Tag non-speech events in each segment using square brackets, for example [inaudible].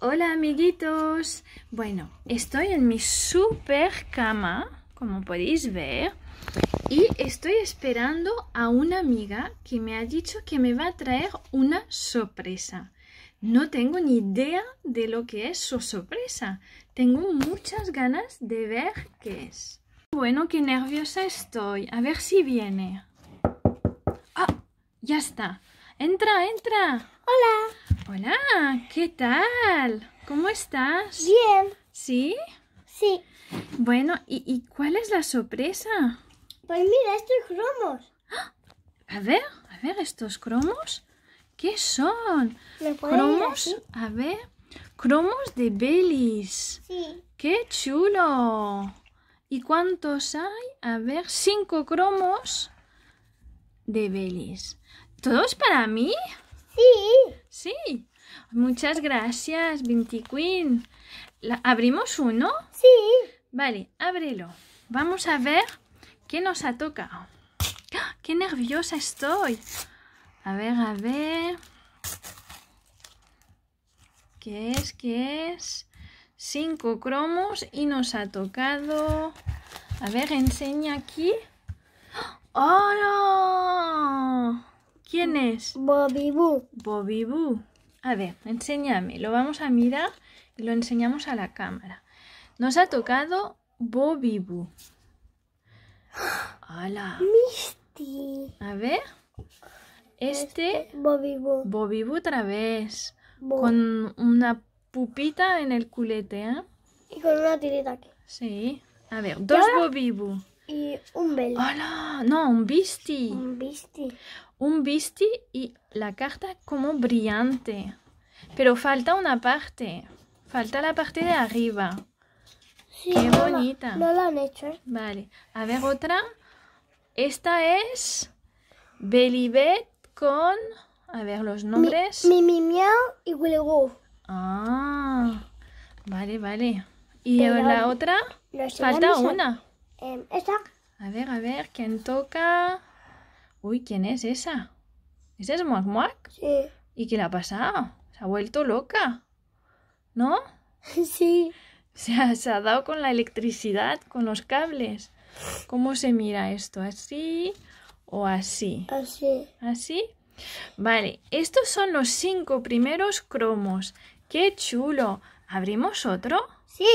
Hola amiguitos. Bueno, estoy en mi super cama, como podéis ver, y estoy esperando a una amiga que me ha dicho que me va a traer una sorpresa. No tengo ni idea de lo que es su sorpresa. Tengo muchas ganas de ver qué es. Bueno, qué nerviosa estoy. A ver si viene. ¡Ah! Ya está. Entra, entra. Hola. Hola, ¿qué tal? ¿Cómo estás? Bien. ¿Sí? Sí. Bueno, ¿y, cuál es la sorpresa? Pues mira, estos cromos. [gasps] A ver, a ver, estos cromos. ¿Qué son? Cromos, a ver, cromos de Belis. Sí. ¡Qué chulo! ¿Y cuántos hay? A ver, cinco cromos de Belis. ¿Todo es para mí? Sí. Sí. Muchas gracias, Vinti Queen. ¿Abrimos uno? Sí. Vale, ábrelo. Vamos a ver qué nos ha tocado. ¡Ah! ¡Qué nerviosa estoy! A ver, a ver. ¿Qué es? ¿Qué es? Cinco cromos y nos ha tocado... A ver, enseña aquí. ¡Hola! ¿Quién mm, es? Bobibú. Bobibú. A ver, enséñame. Lo vamos a mirar y lo enseñamos a la cámara. Nos ha tocado Bobibú. [gasps] ¡Hala! Misty. A ver. Este, Bobibú. Este, Bobibú otra vez. Con una pupita en el culete, ¿eh? Y con una tirita aquí. Sí. A ver, dos Bobibú. Y un Bell. ¡Hala! No, un Bisti. Un Bisti un bisti y la carta como brillante. Pero falta una parte. Falta la parte de arriba. Sí, Qué bonita. no la han hecho. ¿eh? Vale. A ver otra. Esta es Belibet con... A ver los nombres. Mimi y Willow. Ah. Vale, vale. ¿Y la otra? Falta una. esta. A ver, a ver, ¿quién toca? Uy, ¿quién es esa? ¿Ese es Muac Sí. ¿Y qué le ha pasado? Se ha vuelto loca. ¿No? [laughs] Sí. Se ha, dado con la electricidad, con los cables. ¿Cómo se mira esto? ¿Así o así? Así. ¿Así? Vale, estos son los cinco primeros cromos. ¡Qué chulo! ¿Abrimos otro? Sí.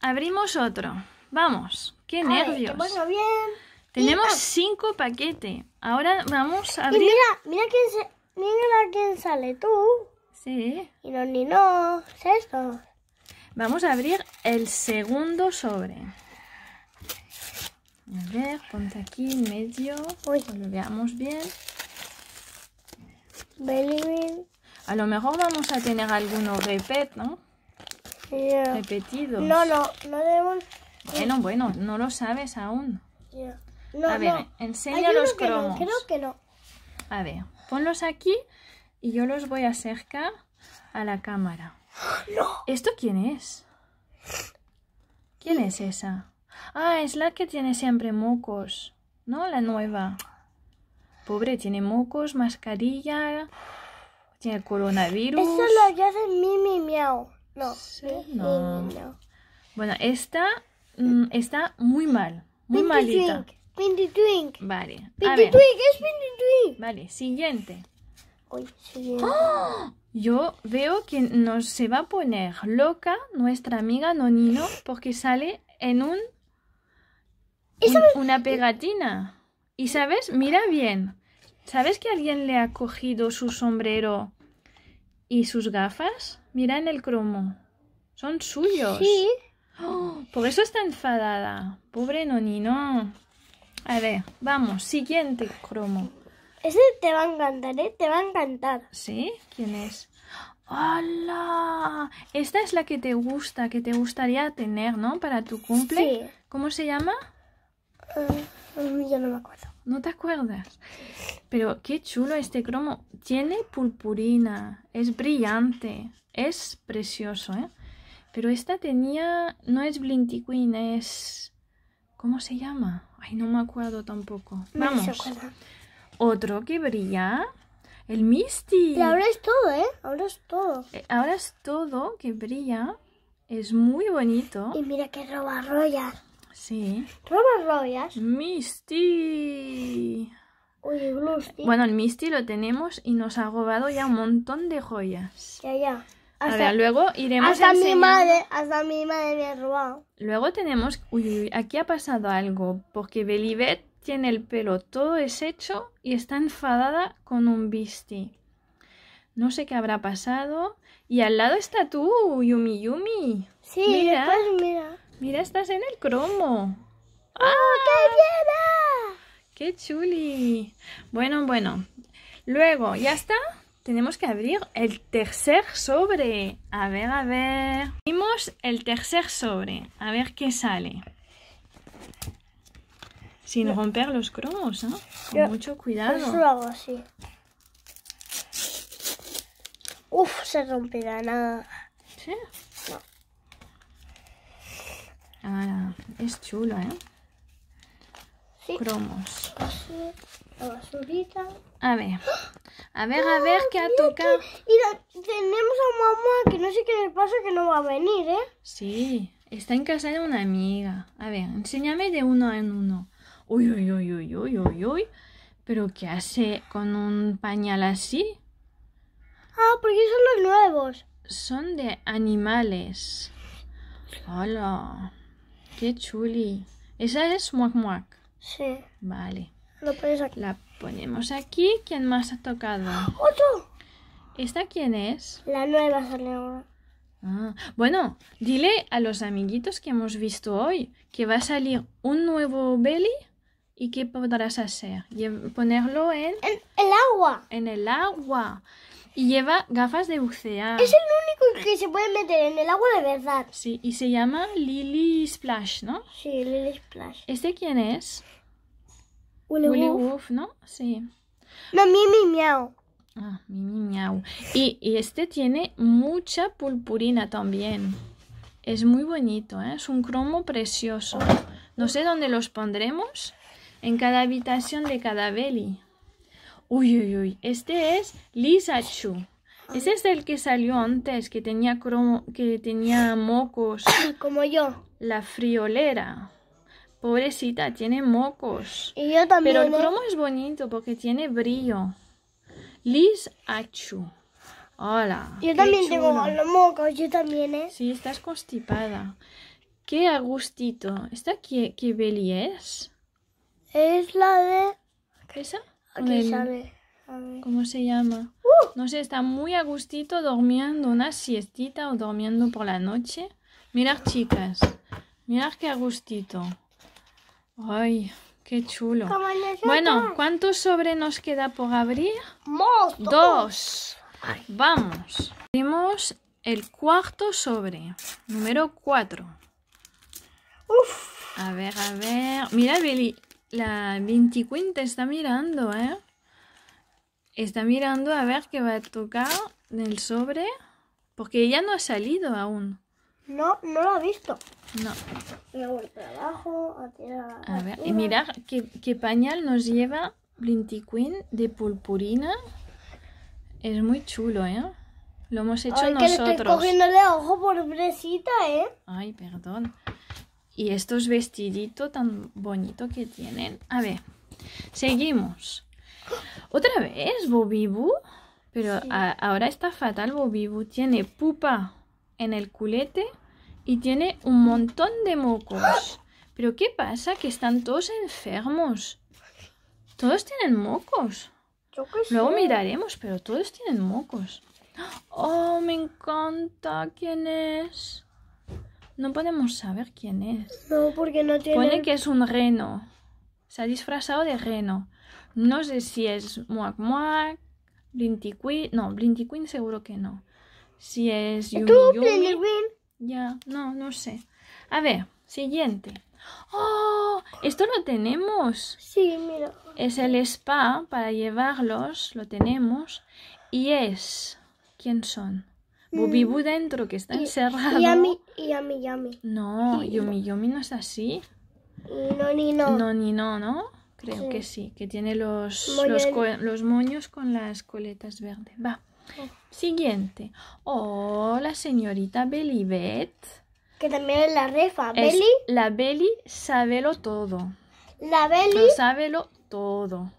Abrimos otro. Vamos, qué nervios. bien. Tenemos cinco paquetes. Ahora vamos a abrir. mira, mira quién, mira quién sale tú. Sí. Y los no, estos. Vamos a abrir el segundo sobre. A ver, ponte aquí en medio. Uy. lo veamos bien. A lo mejor vamos a tener alguno repet, ¿no? Repetidos. No, no, no Bueno, bueno, no lo sabes aún. Ya a ver, enseña los cromos. creo que no. A ver, ponlos aquí y yo los voy a acercar a la cámara. [gasps] ¡No! ¿Esto quién es? ¿Quién es esa? Ah, es la que tiene siempre mocos, ¿no? La nueva. Pobre, tiene mocos, mascarilla, tiene coronavirus. Eso lo hace Mimi Miau. No, sí, no. Bueno, esta mm, está muy mal, muy malita. Pinty Twink. Vale. Pinty Twink, es Pinty Twink. Vale, siguiente. ¡Ah! Yo veo que nos se va a poner loca nuestra amiga Nonino porque sale en un, una pegatina. Y sabes, mira bien. ¿Sabes que alguien le ha cogido su sombrero y sus gafas? Mira en el cromo. Son suyos. Sí. ¡Ah! por eso está enfadada. Pobre Nonino. A ver, vamos, siguiente cromo. Ese te va a encantar, ¿eh? Te va a encantar. ¿Sí? ¿Quién es? Hola. Esta es la que te gusta, que te gustaría tener, ¿no? Para tu cumple. Sí. ¿Cómo se llama? Ah, yo no me acuerdo. ¿No te acuerdas? Pero qué chulo este cromo. Tiene purpurina. Es brillante. Es precioso, ¿eh? Pero esta tenía... No es Blinty Queen, es... ¿Cómo se llama? Ay, no me acuerdo tampoco. Vamos. Otro que brilla. El Misty. Y ahora es todo, ¿eh? Ahora es todo. Eh, ahora es todo que brilla. Es muy bonito. Y mira que roba rollas. Sí. Roba rollas. Misty. Uy, Glusty. Bueno, el Misty lo tenemos y nos ha agobado ya un montón de joyas. Ya, ya. Ahora, luego iremos hasta mi madre, hasta mi madre me ha Luego tenemos... Uy, uy, aquí ha pasado algo, porque Belivet tiene el pelo todo deshecho y está enfadada con un bisti. No sé qué habrá pasado. Y al lado está tú, Yumi Yumi. Sí, mira. mira. Mira, estás en el cromo. ¡Oh, ¡Ah! qué qué chuli! Bueno, bueno. Luego, ¿ya está? Tenemos que abrir el tercer sobre. A ver, a ver. Abrimos el tercer sobre. A ver qué sale. Sin romper los cromos, ¿eh? Con mucho cuidado. lo hago así. Uf, se romperá nada. ¿Sí? No. Ah, es chulo, ¿eh? Sí. Cromos. A ver. A ver, a ver qué ha tocado. Y tenemos a mamá que no sé qué le pasa que no va a venir, ¿eh? Sí, está en casa de una amiga. A ver, enséñame de uno en uno. Uy, uy, uy, uy, uy, uy, uy. ¿Pero qué hace con un pañal así? Ah, porque son los nuevos. Son de animales. Hola. Qué chuli. Esa es Muac Muac. Sí. Vale. La ponemos aquí. ¿Quién más ha tocado? ¡Ocho! ¿Esta quién es? La nueva salió. Ah, bueno, dile a los amiguitos que hemos visto hoy que va a salir un nuevo belly y qué podrás hacer. ponerlo en... en... el agua. En el agua. Y lleva gafas de bucear. Es el único que se puede meter en el agua de verdad. Sí, y se llama Lily Splash, ¿no? Sí, Lily Splash. ¿Este quién es? Willy, ¿no? Sí. No, Mimi Miau. Ah, Mimi Miau. Y, este tiene mucha purpurina también. Es muy bonito, ¿eh? es un cromo precioso. No sé dónde los pondremos. En cada habitación de cada belly. Uy, uy, uy. Este es Lisa Chu. Ese es el que salió antes, que tenía cromo, que tenía mocos. Sí, como yo. La friolera. Pobrecita, tiene mocos. Y yo también. Pero el ¿eh? cromo es bonito porque tiene brillo. Liz Achu. Hola. Yo también tengo mocos, yo también, ¿eh? Sí, estás constipada. Qué agustito. ¿Esta qué, qué beli es? Es la de... ¿Esa? ¿Cómo se llama? ¡Uh! No sé, está muy agustito, gustito durmiendo una siestita o durmiendo por la noche. Mirad, chicas. Mirad qué agustito. Ay, qué chulo. Bueno, ¿cuántos sobre nos queda por abrir? Dos. Vamos. Abrimos el cuarto sobre, número cuatro. Uf. A ver, a ver. Mira, Billy, la 25 está mirando, ¿eh? Está mirando a ver qué va a tocar del sobre. Porque ella no ha salido aún. No, no lo he visto. No. a ver, y mirad qué, pañal nos lleva Blinty Queen de purpurina. Es muy chulo, ¿eh? Lo hemos hecho Ay, nosotros. Que estoy cogiendo de ojo, pobrecita, ¿eh? Ay, perdón. Y estos vestiditos tan bonitos que tienen. A ver, seguimos. ¿Otra vez Bobibu? Pero ahora está fatal Bobibu. Tiene pupa en el culete y tiene un montón de mocos. ¿Pero qué pasa? Que están todos enfermos. Todos tienen mocos. Luego miraremos, pero todos tienen mocos. Oh, me encanta. ¿Quién es? No podemos saber quién es. No, porque no tiene... Pone que es un reno. Se ha disfrazado de reno. No sé si es Muak Muak Blinty No, Blinty Queen seguro que no. Si es Yumi Yumi. Ya, no, no sé. A ver, siguiente. ¡Oh! Esto lo tenemos. Sí, mira. Es el spa para llevarlos, lo tenemos. Y es. ¿Quién son? Bubibu mm. dentro, que está encerrado. Yami, yami, yami. No, Yumi, no. es así. No, ni no. No, ni no, ¿no? Creo que sí, que tiene los, los, los, moños con las coletas verdes. Va. Siguiente. Hola, señorita Belivet. Que también es la refa. Beli. La Beli lo todo. La Beli. Lo lo todo.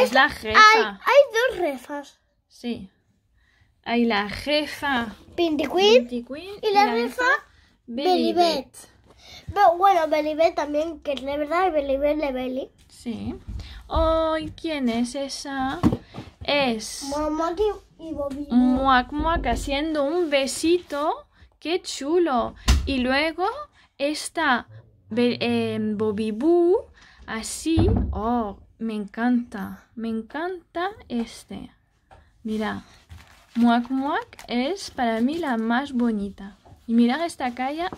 Es, la jefa. Hay, dos refas. Sí. Hay la jefa. Pintiquín. Queen. y, la, refa, Belivet. bueno, Belivet también, que es la verdad, Belivet de Beli. Sí. Hoy, ¿quién es esa? Es haciendo un besito. ¡Qué chulo! Y luego está eh, em, así. ¡Oh! Me encanta. Me encanta este. Mira. Muac Muac es para mí la más bonita. Y mira esta cara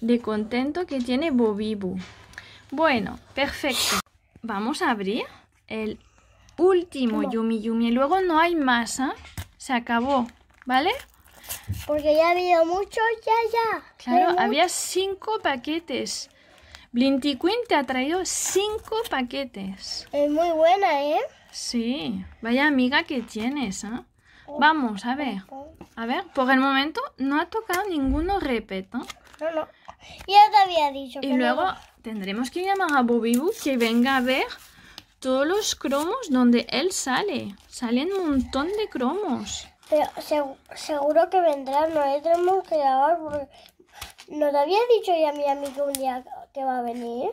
de contento que tiene bobibú Bueno, perfecto. Vamos a abrir el Último, Yumi Yumi Y Luego no hay más, ¿ah? Se acabó, ¿vale? Porque ya había muchos, ya, ya. Claro, había cinco paquetes. Blinty Queen te ha traído cinco paquetes. Es muy buena, ¿eh? Sí, vaya amiga que tienes, ¿eh? Vamos, a oh, ver. Oh. A ver, por el momento no ha tocado ninguno repeto. No, te había dicho. Y luego tendremos que llamar a Bobibu que venga a ver todos los cromos donde él sale. Salen un montón de cromos. Pero seguro que vendrá no hay tenemos que grabar. Porque... ¿No había dicho ya mi amigo un día que va a venir?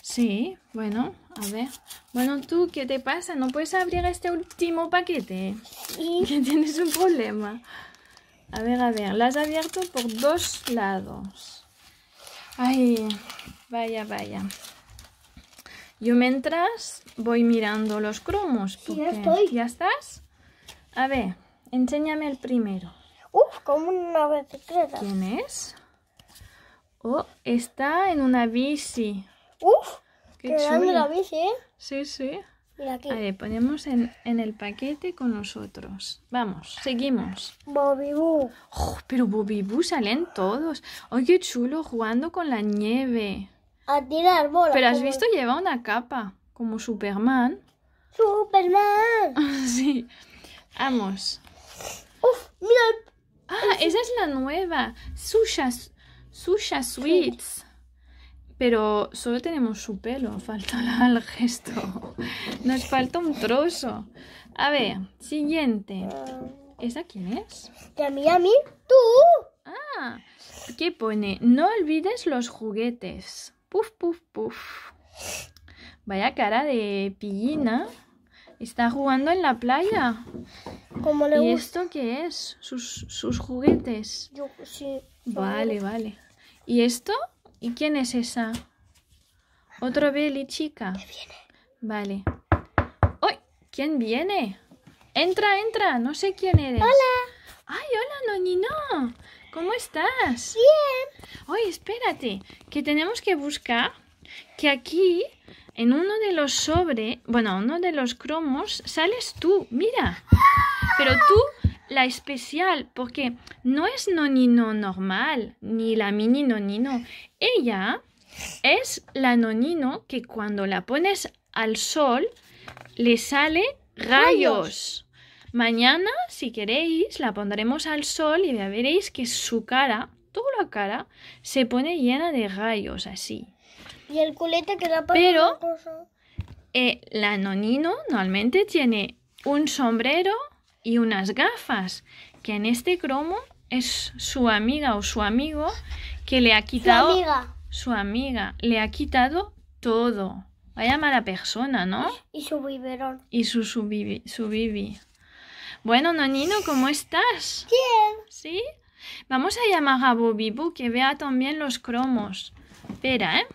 Sí, bueno, a ver. Bueno, tú, ¿qué te pasa? ¿No puedes abrir este último paquete? Sí. [laughs] Que tienes un problema. A ver, a ver, lo has abierto por dos lados. Ay, vaya, vaya. Yo mientras voy mirando los cromos. ya estoy. ¿Ya estás? A ver, enséñame el primero. Uf, como una bicicleta. ¿Quién es? Oh, está en una bici. Uf, qué chulo. la bici, ¿eh? Sí, sí. A ver, ponemos en, el paquete con nosotros. Vamos, seguimos. Bobby oh, pero Bobibú salen todos. oh, qué chulo, jugando con la nieve a tirar Pero has visto, lleva una capa, como Superman. Superman. [laughs] sí. Vamos. Uf, mira. Ah, esa es la nueva. Susha, Susha Sweets. Pero solo tenemos su pelo, falta el gesto. Nos falta un trozo. A ver, siguiente. Ah. ¿Esa quién es? a mí tú. Ah, ¿qué pone? No olvides los juguetes. Puf, puf, puf. Vaya cara de pillina. Está jugando en la playa. ¿Cómo le ¿Y esto qué es? Sus, sus juguetes. Yo sí. Vale, vale. ¿Y esto? ¿Y quién es esa? Otro Beli chica. viene? Vale. ¡Uy! ¿Quién viene? Entra, entra. No sé quién eres. Hola. Ay, hola, Noñino. ¿Cómo estás? Bien. Oye, espérate, que tenemos que buscar que aquí, en uno de los sobre, bueno, uno de los cromos, sales tú, mira. Pero tú, la especial, porque no es nonino normal, ni la mini nonino. Ella es la nonino que cuando la pones al sol, le sale rayos. Mañana, si queréis, la pondremos al sol y ya veréis que su cara, toda la cara, se pone llena de rayos así. Y el culete queda por Pero eh, la nonino normalmente tiene un sombrero y unas gafas, que en este cromo es su amiga o su amigo que le ha quitado... Su amiga. Su amiga le ha quitado todo. Vaya mala persona, ¿no? Y su biberón. Y su, su, su bibi. Bueno, Nonino, ¿cómo estás? Bien. ¿Sí? Vamos a llamar a Bobibu que vea también los cromos. Espera, ¿eh?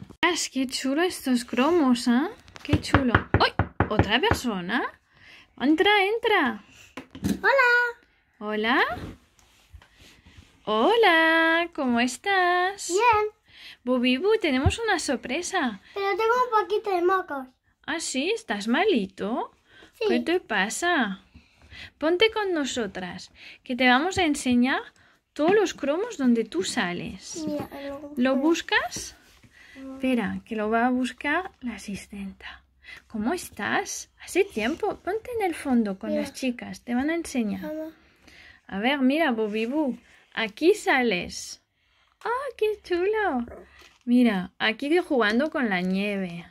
¡Qué chulo estos cromos, ¿eh? ¡Qué chulo! ¡Ay! ¿Otra persona? Entra, entra. Hola. Hola. Hola, ¿cómo estás? Bien. Bobibu, tenemos una sorpresa. Pero tengo un poquito de mocos. ¿Ah, sí? ¿Estás malito? ¿Qué te pasa? Ponte con nosotras, que te vamos a enseñar todos los cromos donde tú sales. lo, buscas? Ah. Espera, que lo va a buscar la asistenta. ¿Cómo estás? Hace tiempo. Ponte en el fondo con las chicas, te van a enseñar. A ver, mira, Bobibú, aquí sales. ¡Ah, qué chulo! Mira, aquí jugando con la nieve.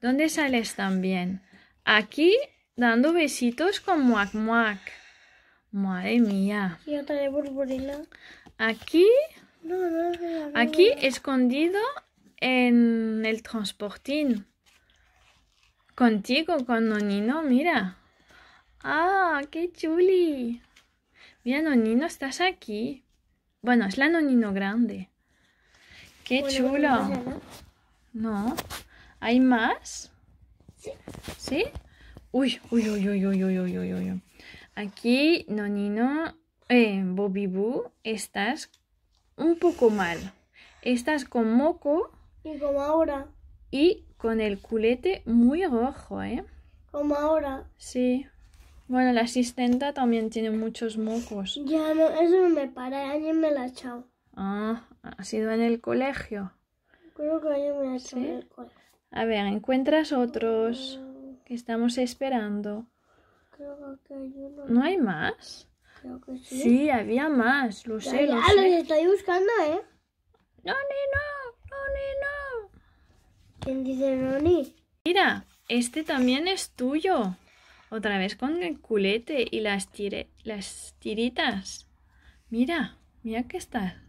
¿Dónde sales también? Aquí dando besitos con muac muac. Madre mía. de Aquí, aquí escondido en el transportín. Contigo, con Nonino, mira. ¡Ah, qué chuli! Mira, Nonino, estás aquí. Bueno, es la Nonino grande. ¡Qué chulo! Pues ¿No? ¿Hay más? Sí. ¿Sí? Uy, uy, uy, uy, uy, uy, uy, uy, uy. Aquí, Nonino, eh, Bobby Boo, estás un poco mal. Estás con moco. Y como ahora. Y con el culete muy rojo, ¿eh? Como ahora. Sí. Bueno, la asistenta también tiene muchos mocos. Ya, no, eso no me para. Eh, alguien me la ha echado. Ah, ¿ha sido en el colegio? Creo que alguien me ha echado en el colegio. A ver, ¿encuentras otros? Mm que estamos esperando. ¿No hay más? Creo sí. había más, lo sé, lo los estoy buscando, ¿eh? ¡Noni, no! ¡Noni, no! ¿Quién dice Noni? Mira, este también es tuyo. Otra vez con el culete y las, tire, las tiritas. Mira, mira que está.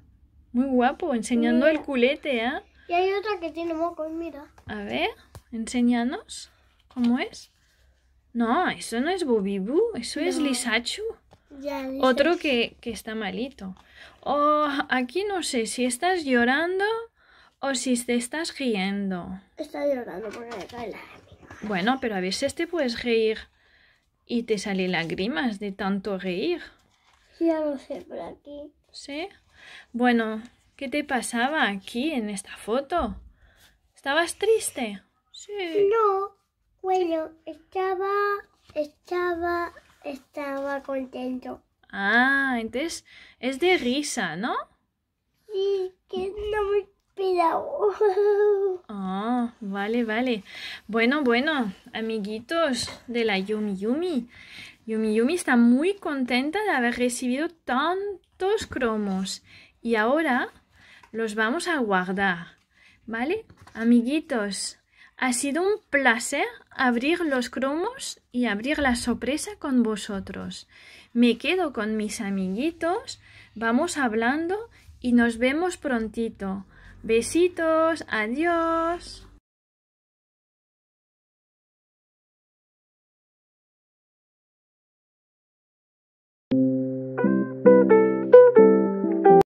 Muy guapo, enseñando el culete, ¿eh? Y hay otra que tiene mocos, mira. A ver, enséñanos. ¿Cómo es? No, eso no es bubibu, eso es Lisachu. Ya, Otro que, está malito. Oh, aquí no sé si estás llorando o si te estás riendo. Está llorando porque me cae Bueno, pero a veces te puedes reír y te salen lágrimas de tanto reír. Ya lo sé por aquí. ¿Sí? Bueno, ¿qué te pasaba aquí en esta foto? ¿Estabas triste? Sí. No. Bueno, estaba, estaba, estaba contento. Ah, entonces es de risa, ¿no? Sí, que no me esperaba. [laughs] Ah, vale, vale. Bueno, bueno, amiguitos de la Yumi Yumi. Yumi Yumi está muy contenta de haber recibido tantos cromos. Y ahora los vamos a guardar. ¿Vale? Amiguitos, ha sido un placer abrir los cromos y abrir la sorpresa con vosotros. Me quedo con mis amiguitos, vamos hablando y nos vemos prontito. Besitos, adiós.